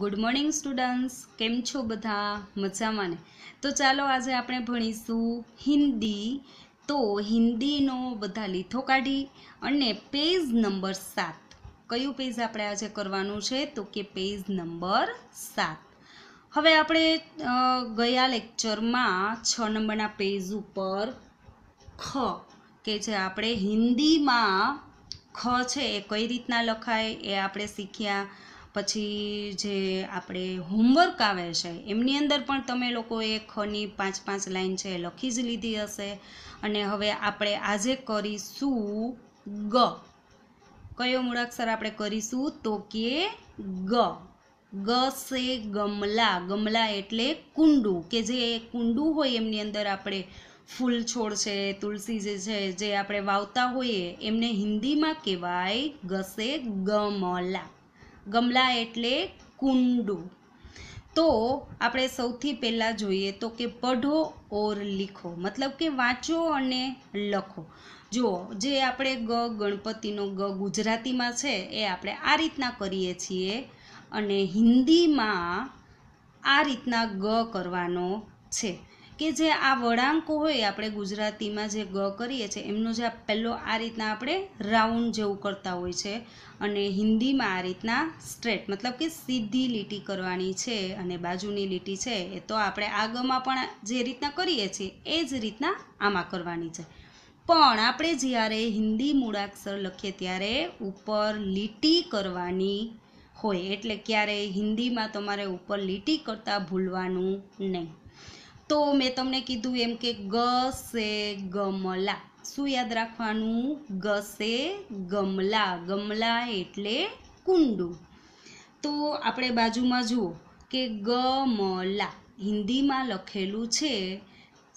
good morning students કેમ છો બધા મજામાં ને તો ચાલો આજે આપણે ભણીશું હિન્દી તો હિન્દીનો બધા લીથો કાઢી અને પેજ નંબર સાત કયું પેજ આપણે આજે કરવાનું છે તો કે પેજ નંબર સાત હવે આપણે ગયા લેક્ચરમાં છ નંબરના પેજ ઉપર ખ કે જે આપણે હિન્દીમાં ખ છે એ કઈ રીતના લખાય એ આપણે શીખ્યા પછી જે આપણે હોમવર્ક આવે છે એમની અંદર પણ તમે લોકોએ ખની પાંચ પાંચ લાઈન છે લખી જ લીધી હશે અને હવે આપણે આજે કરીશું ગ કયો મૂળાક્ષર આપણે કરીશું તો કે ગ ગ સે ગમલા ગમલા એટલે કુંડું કે જે કુંડું હોય એમની અંદર આપણે ફૂલ છોડ છે તુલસી જે છે જે આપણે વાવતા હોઈએ એમને હિન્દીમાં કહેવાય ગસે ગમલા ગમલા એટલે કુંડું તો આપણે સૌથી પહેલાં જોઈએ તો કે પઢો ઓર લીખો મતલબ કે વાંચો અને લખો જુઓ જે આપણે ગ ગણપતિનો ગ ગુજરાતીમાં છે એ આપણે આ રીતના કરીએ છીએ અને હિન્દીમાં આ રીતના ગ કરવાનો છે કે જે આ વળાંકો હોય આપણે ગુજરાતીમાં જે ગ કરીએ છીએ એમનો જે પહેલો આ રીતના આપણે રાઉન્ડ જેવું કરતા હોય છે અને હિન્દીમાં આ રીતના સ્ટ્રેટ મતલબ કે સીધી લીટી કરવાની છે અને બાજુની લીટી છે એ તો આપણે આ ગમાં પણ જે રીતના કરીએ છીએ એ જ રીતના આમાં કરવાની છે પણ આપણે જ્યારે હિન્દી મૂળાક્ષર લખીએ ત્યારે ઉપર લીટી કરવાની હોય એટલે ક્યારેય હિન્દીમાં તમારે ઉપર લીટી કરતાં ભૂલવાનું નહીં તો મેં તમને કીધું એમ કે ગસે ગમલા શું યાદ રાખવાનું ગસે ગમલા ગમલા એટલે કુંડું તો આપણે બાજુમાં જુઓ કે ગમલા હિન્દીમાં લખેલું છે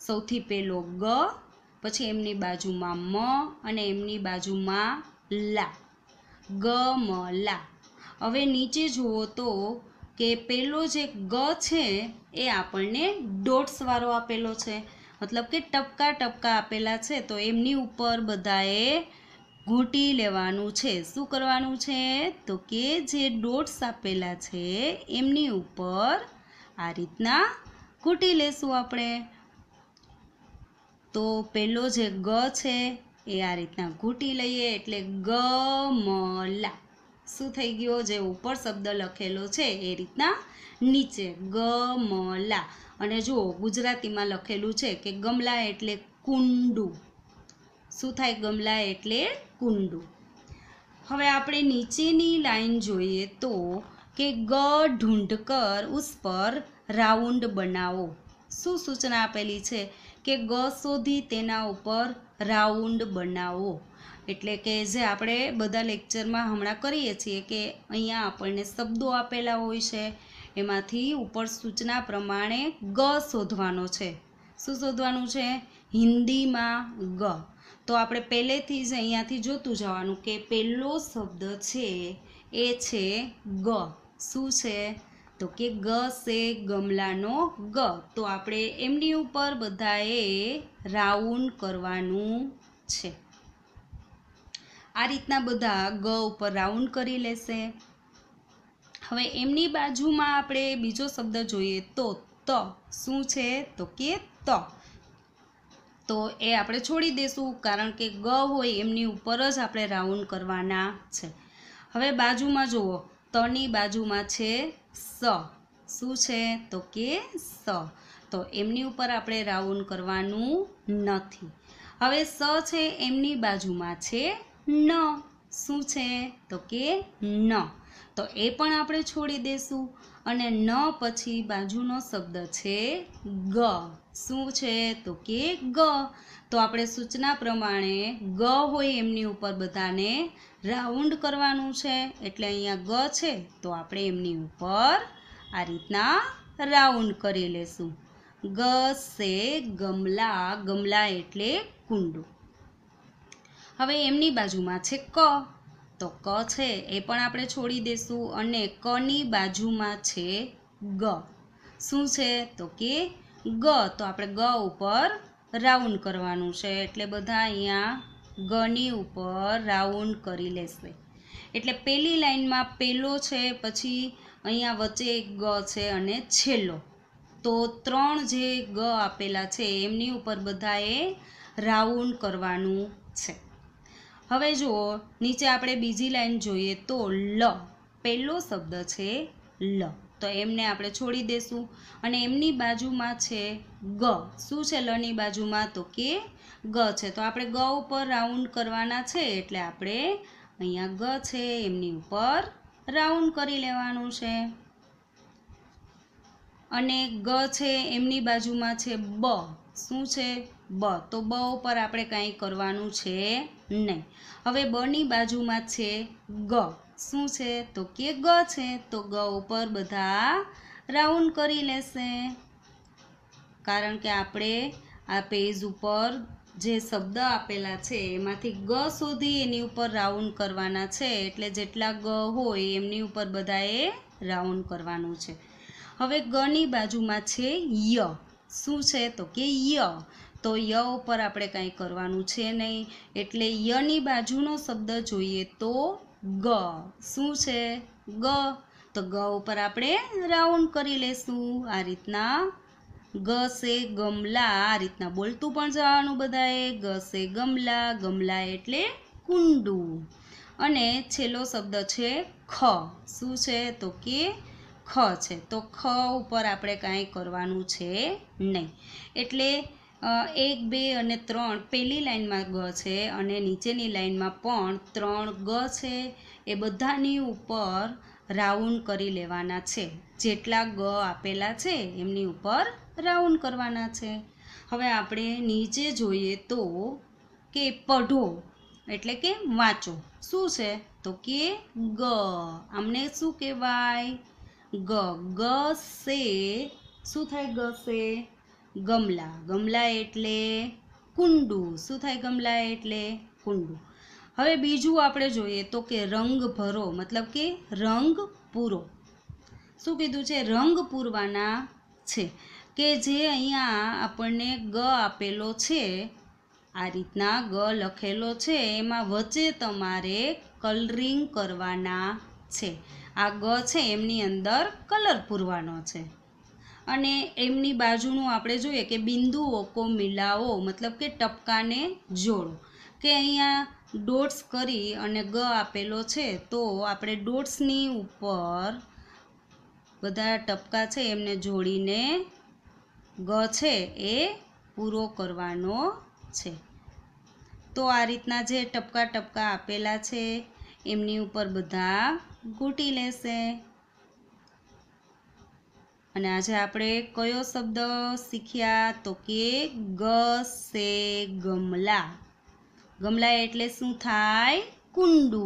સૌથી પહેલો ગ પછી એમની બાજુમાં મ અને એમની બાજુમાં લા ગમલા હવે નીચે જુઓ તો કે પેલો જે ગ છે એ આપણને ડોટ્સવાળો આપેલો છે મતલબ કે ટપકા ટપકા આપેલા છે તો એમની ઉપર બધાએ ઘૂંટી લેવાનું છે શું કરવાનું છે તો કે જે ડોટ્સ આપેલા છે એમની ઉપર આ રીતના ઘૂંટી લેશું આપણે તો પેલો જે ગ છે એ આ રીતના ઘૂંટી લઈએ એટલે ગ મલા શું થઈ ગયો જે ઉપર શબ્દ લખેલો છે એ રીતના નીચે ગમલા અને જુઓ ગુજરાતીમાં લખેલું છે કે ગમલા એટલે કુંડુ શું થાય ગમલા એટલે કુંડુ હવે આપણે નીચેની લાઈન જોઈએ તો કે ગ ઢૂંઢકર ઉસ પર રાઉન્ડ બનાવો શું સૂચના આપેલી છે કે ગ શોધી તેના ઉપર રાઉન્ડ બનાવો એટલે કે જે આપણે બધા લેક્ચરમાં હમણાં કરીએ છીએ કે અહીંયા આપણને શબ્દો આપેલા હોય છે એમાંથી ઉપર સૂચના પ્રમાણે ગ શોધવાનો છે શું શોધવાનું છે હિન્દીમાં ગ તો આપણે પહેલેથી જ અહીંયાથી જોતું જવાનું કે પહેલો શબ્દ છે એ છે ગ શું છે તો કે ગ સે ગમલાનો ગ તો આપણે એમની ઉપર બધાએ રાઉન્ડ કરવાનું છે આ રીતના બધા ગ ઉપર રાઉન્ડ કરી લેશે હવે એમની બાજુમાં આપણે બીજો શબ્દ જોઈએ તો ત શું છે તો કે ત તો એ આપણે છોડી દઈશું કારણ કે ગ હોય એમની ઉપર જ આપણે રાઉન્ડ કરવાના છે હવે બાજુમાં જુઓ તની બાજુમાં છે સ શું છે તો કે સ તો એમની ઉપર આપણે રાઉન્ડ કરવાનું નથી હવે સ છે એમની બાજુમાં છે ન શું છે તો કે ન તો એ પણ આપણે છોડી દઈશું અને ન પછી બાજુનો શબ્દ છે ગ શું છે તો કે ગ તો આપણે સૂચના પ્રમાણે ગ હોય એમની ઉપર બધાને રાઉન્ડ કરવાનું છે એટલે અહીંયા ગ છે તો આપણે એમની ઉપર આ રીતના રાઉન્ડ કરી લેશું ગ સે ગમલા ગમલા એટલે કુંડું હવે એમની બાજુમાં છે ક તો ક છે એ પણ આપણે છોડી દઈશું અને કની બાજુમાં છે ગ શું છે તો કે ગ તો આપણે ગ ઉપર રાઉન્ડ કરવાનું છે એટલે બધા અહીંયા ગની ઉપર રાઉન્ડ કરી લેશે એટલે પહેલી લાઇનમાં પેલો છે પછી અહીંયા વચ્ચે એક ગ છે અને છેલ્લો તો ત્રણ જે ગ આપેલા છે એમની ઉપર બધાએ રાઉન્ડ કરવાનું છે હવે જુઓ નીચે આપણે બીજી લાઈન જોઈએ તો લ પહેલો શબ્દ છે લ તો એમને આપણે છોડી દેશું અને એમની બાજુમાં છે ગ શું છે લની બાજુમાં તો કે ગ છે તો આપણે ગ ઉપર રાઉન્ડ કરવાના છે એટલે આપણે અહીંયા ગ છે એમની ઉપર રાઉન્ડ કરી લેવાનું છે અને ગ છે એમની બાજુમાં છે બ શું છે બ તો બ ઉપર આપણે કાંઈ કરવાનું છે નહીં હવે બની બાજુમાં છે ગ શું છે તો કે ગ છે તો ગ ઉપર બધા રાઉન્ડ કરી લેશે કારણ કે આપણે આ પેજ ઉપર જે શબ્દ આપેલા છે એમાંથી ગ સુધી એની ઉપર રાઉન્ડ કરવાના છે એટલે જેટલા ગ હોય એમની ઉપર બધાએ રાઉન્ડ કરવાનું છે હવે ગની બાજુમાં છે ય શું છે તો કે ય તો ય ઉપર આપણે કાંઈ કરવાનું છે નહીં એટલે યની બાજુનો શબ્દ જોઈએ તો ગ શું છે ગ તો ગ ઉપર આપણે રાઉન્ડ કરી લેશું આ રીતના ગ સે ગમલા આ રીતના બોલતું પણ જવાનું બધાએ સે ગમલા ગમલા એટલે કુંડું અને છેલ્લો શબ્દ છે ખ શું છે તો કે ખ છે તો ખ ઉપર આપણે કાંઈ કરવાનું છે નહીં એટલે એક બે અને ત્રણ પહેલી લાઇનમાં ગ છે અને નીચેની લાઇનમાં પણ ત્રણ ગ છે એ બધાની ઉપર રાઉન્ડ કરી લેવાના છે જેટલા ગ આપેલા છે એમની ઉપર રાઉન્ડ કરવાના છે હવે આપણે નીચે જોઈએ તો કે પઢો એટલે કે વાંચો શું છે તો કે ગ આમને શું કહેવાય ગ ગ સે શું થાય ગ સે ગમલા ગમલા એટલે કુંડું શું થાય ગમલા એટલે કુંડું હવે બીજું આપણે જોઈએ તો કે રંગ ભરો મતલબ કે રંગ પૂરો શું કીધું છે રંગ પૂરવાના છે કે જે અહીંયા આપણને ગ આપેલો છે આ રીતના ગ લખેલો છે એમાં વચ્ચે તમારે કલરિંગ કરવાના છે આ ગ છે એમની અંદર કલર પૂરવાનો છે અને એમની બાજુનું આપણે જોઈએ કે બિંદુઓ કો મિલાવો મતલબ કે ટપકાને જોડો કે અહીંયા ડોટ્સ કરી અને ગ આપેલો છે તો આપણે ડોટ્સની ઉપર બધા ટપકા છે એમને જોડીને ગ છે એ પૂરો કરવાનો છે તો આ રીતના જે ટપકા ટપકા આપેલા છે એમની ઉપર બધા ગૂંટી લેશે અને આજે આપણે કયો શબ્દ શીખ્યા તો કે ગ ગસે ગમલા ગમલા એટલે શું થાય કુંડુ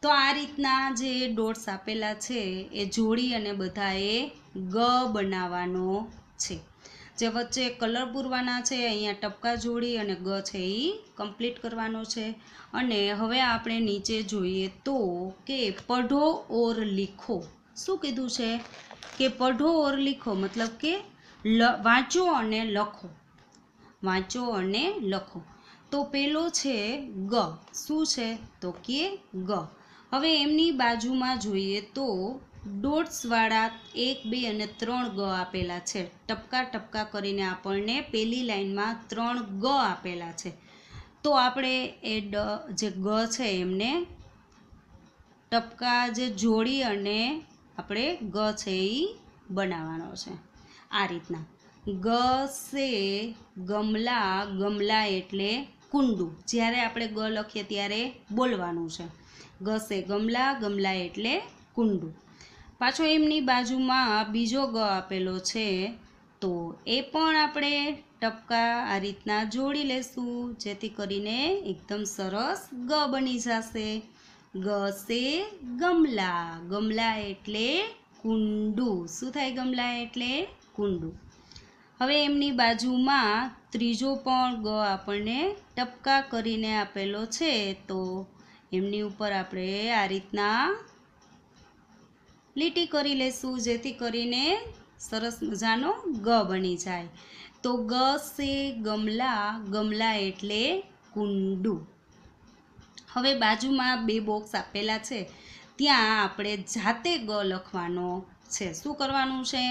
તો આ રીતના જે ડોટ્સ આપેલા છે એ જોડી અને બધાએ ગ બનાવવાનો છે જે વચ્ચે કલર પૂરવાના છે અહીંયા ટપકા જોડી અને ગ છે એ કમ્પ્લીટ કરવાનો છે અને હવે આપણે નીચે જોઈએ તો કે પઢો ઓર લીખો શું કીધું છે કે પઢો ઓર લીખો મતલબ કે વાંચો અને લખો વાંચો અને લખો તો પેલો છે ગ શું છે તો કે ગ હવે એમની બાજુમાં જોઈએ તો ડોટ્સવાળા એક બે અને ત્રણ ગ આપેલા છે ટપકા ટપકા કરીને આપણને પેલી લાઇનમાં ત્રણ ગ આપેલા છે તો આપણે એ ડ જે ગ છે એમને ટપકા જે જોડી અને આપણે ગ છે એ બનાવવાનો છે આ રીતના ગ સે ગમલા ગમલા એટલે કુંડું જ્યારે આપણે ગ લખીએ ત્યારે બોલવાનું છે ગ સે ગમલા ગમલા એટલે કુંડુ પાછો એમની બાજુમાં બીજો ગ આપેલો છે તો એ પણ આપણે ટપકા આ રીતના જોડી લેશું જેથી કરીને એકદમ સરસ ગ બની જશે ગસે ગમલા ગમલા એટલે કુંડું શું થાય ગમલા એટલે કુંડું હવે એમની બાજુમાં ત્રીજો પણ ગ આપણને ટપકા કરીને આપેલો છે તો એમની ઉપર આપણે આ રીતના લીટી કરી લેશું જેથી કરીને સરસ મજાનો ગ બની જાય તો ગ સે ગમલા ગમલા એટલે કુંડું હવે બાજુમાં બે બોક્સ આપેલા છે ત્યાં આપણે જાતે ગ લખવાનો છે શું કરવાનું છે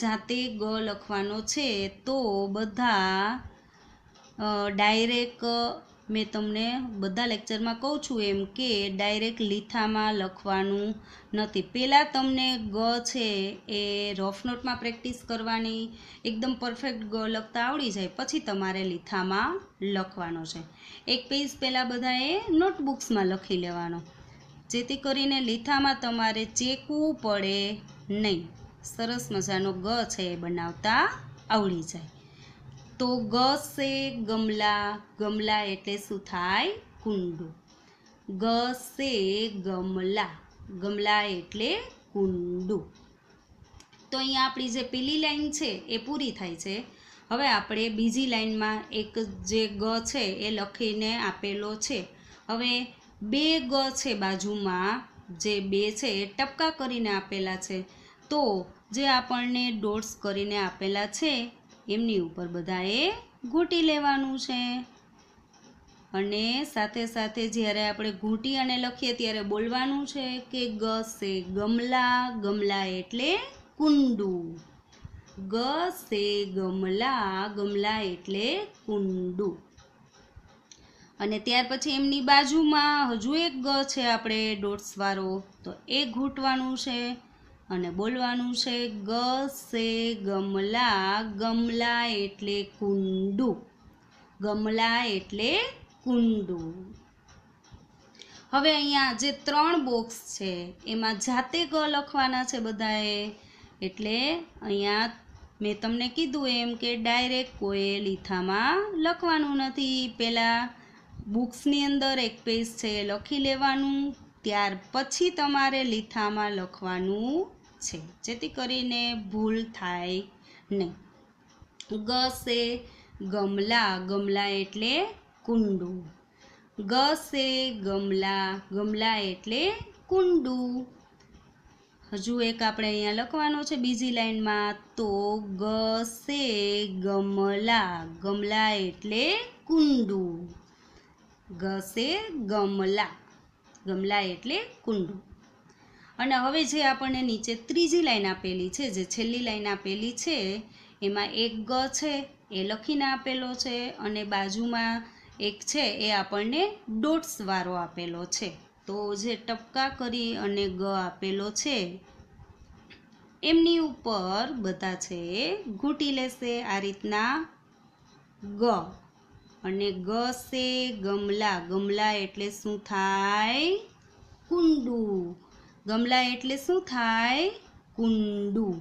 જાતે ગ લખવાનો છે તો બધા ડાયરેક્ટ મેં તમને બધા લેક્ચરમાં કહું છું એમ કે ડાયરેક્ટ લીથામાં લખવાનું નથી પહેલાં તમને ગ છે એ રફ નોટમાં પ્રેક્ટિસ કરવાની એકદમ પરફેક્ટ ગ લખતા આવડી જાય પછી તમારે લીથામાં લખવાનો છે એક પેજ પહેલાં બધાએ નોટબુક્સમાં લખી લેવાનો જેથી કરીને લીથામાં તમારે ચેકવું પડે નહીં સરસ મજાનો ગ છે એ બનાવતા આવડી જાય તો ગ સે ગમલા ગમલા એટલે શું થાય ગ સે ગમલા ગમલા એટલે કુંડુ તો અહીંયા આપણી જે પેલી લાઈન છે એ પૂરી થાય છે હવે આપણે બીજી લાઈનમાં એક જે ગ છે એ લખીને આપેલો છે હવે બે ગ છે બાજુમાં જે બે છે એ ટપકા કરીને આપેલા છે તો જે આપણને ડોટ્સ કરીને આપેલા છે એમની ઉપર બધાએ ઘૂંટી લેવાનું છે અને સાથે સાથે જ્યારે આપણે ઘૂંટી અને લખીએ ત્યારે બોલવાનું છે કે ગ સે ગમલા ગમલા એટલે કુંડુ ગ સે ગમલા ગમલા એટલે કુંડુ અને ત્યાર પછી એમની બાજુમાં હજુ એક ગ છે આપણે ડોટ્સવાળો તો એ ઘૂંટવાનું છે અને બોલવાનું છે ગ સે ગમલા ગમલા એટલે કુંડું ગમલા એટલે કુંડું હવે અહીંયા જે ત્રણ બોક્સ છે એમાં જાતે ગ લખવાના છે બધાએ એટલે અહીંયા મેં તમને કીધું એમ કે ડાયરેક્ટ કોઈએ લીથામાં લખવાનું નથી પહેલાં બુક્સની અંદર એક પેજ છે લખી લેવાનું ત્યાર પછી તમારે લીથામાં લખવાનું છે જેથી કરીને ભૂલ થાય નહીં ગ ગમલા ગમલા એટલે કુંડુ ગ ગમલા ગમલા એટલે કુંડું હજુ એક આપણે અહીંયા લખવાનો છે બીજી લાઈનમાં તો ગ સે ગમલા ગમલા એટલે કુંડું ઘસે ગમલા ગમલા એટલે કુંડું અને હવે જે આપણને નીચે ત્રીજી લાઈન આપેલી છે જે છેલ્લી લાઈન આપેલી છે એમાં એક ગ છે એ લખીને આપેલો છે અને બાજુમાં એક છે એ આપણને ડોટ્સવાળો આપેલો છે તો જે ટપકા કરી અને ગ આપેલો છે એમની ઉપર બધા છે ઘૂંટી લેશે આ રીતના ગ અને ગ છે ગમલા ગમલા એટલે શું થાય કુંડું ગમલા એટલે શું થાય કુંડું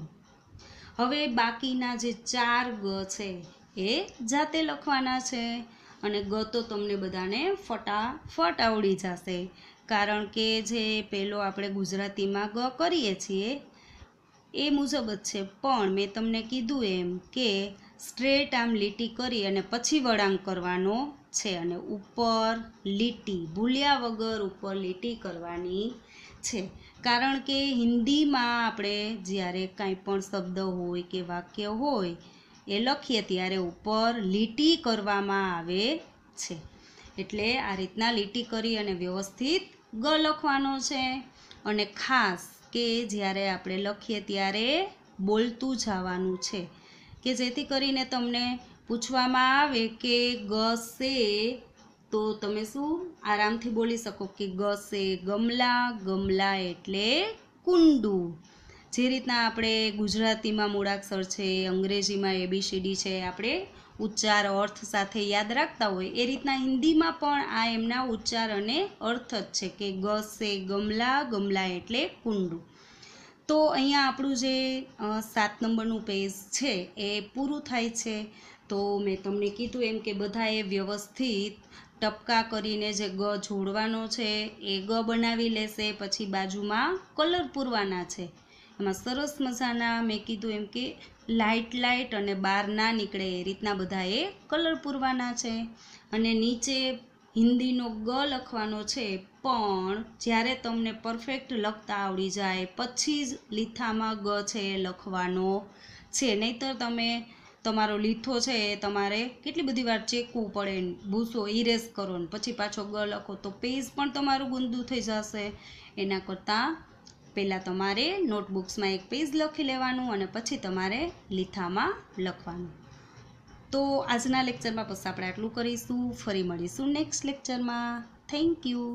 હવે બાકીના જે ચાર ગ છે એ જાતે લખવાના છે અને ગ તો તમને બધાને ફટાફટ આવડી જશે કારણ કે જે પહેલો આપણે ગુજરાતીમાં ગ કરીએ છીએ એ મુજબ જ છે પણ મેં તમને કીધું એમ કે સ્ટ્રેટ આમ લીટી કરી અને પછી વળાંક કરવાનો છે અને ઉપર લીટી ભૂલ્યા વગર ઉપર લીટી કરવાની છે કારણ કે હિન્દીમાં આપણે જ્યારે કાંઈ પણ શબ્દ હોય કે વાક્ય હોય એ લખીએ ત્યારે ઉપર લીટી કરવામાં આવે છે એટલે આ રીતના લીટી કરી અને વ્યવસ્થિત ગ લખવાનો છે અને ખાસ કે જ્યારે આપણે લખીએ ત્યારે બોલતું જવાનું છે કે જેથી કરીને તમને પૂછવામાં આવે કે ગ સે તો તમે શું આરામથી બોલી શકો કે ગસે ગમલા ગમલા એટલે કુંડુ જે રીતના આપણે ગુજરાતીમાં મૂળાક્ષર છે અંગ્રેજીમાં એબીસીડી છે આપણે ઉચ્ચાર અર્થ સાથે યાદ રાખતા હોય એ રીતના હિન્દીમાં પણ આ એમના ઉચ્ચાર અને અર્થ જ છે કે ગસે ગમલા ગમલા એટલે કુંડુ તો અહીંયા આપણું જે સાત નંબરનું પેજ છે એ પૂરું થાય છે તો મેં તમને કીધું એમ કે બધાએ વ્યવસ્થિત ટપકા કરીને જે ગ જોડવાનો છે એ ગ બનાવી લેશે પછી બાજુમાં કલર પૂરવાના છે એમાં સરસ મજાના મેં કીધું એમ કે લાઇટ લાઇટ અને બહાર ના નીકળે એ રીતના બધા એ કલર પૂરવાના છે અને નીચે હિન્દીનો ગ લખવાનો છે પણ જ્યારે તમને પરફેક્ટ લખતા આવડી જાય પછી જ લીથામાં ગ છે લખવાનો છે નહીંતર તમે તમારો લીથો છે એ તમારે કેટલી બધી વાર ચેકવું પડે ભૂસો ઇરેઝ કરો ને પછી પાછો ગ લખો તો પેજ પણ તમારું ગુંદું થઈ જશે એના કરતાં પહેલાં તમારે નોટબુક્સમાં એક પેજ લખી લેવાનું અને પછી તમારે લીથામાં લખવાનું તો આજના લેક્ચરમાં બસ આપણે આટલું કરીશું ફરી મળીશું નેક્સ્ટ લેક્ચરમાં થેન્ક યુ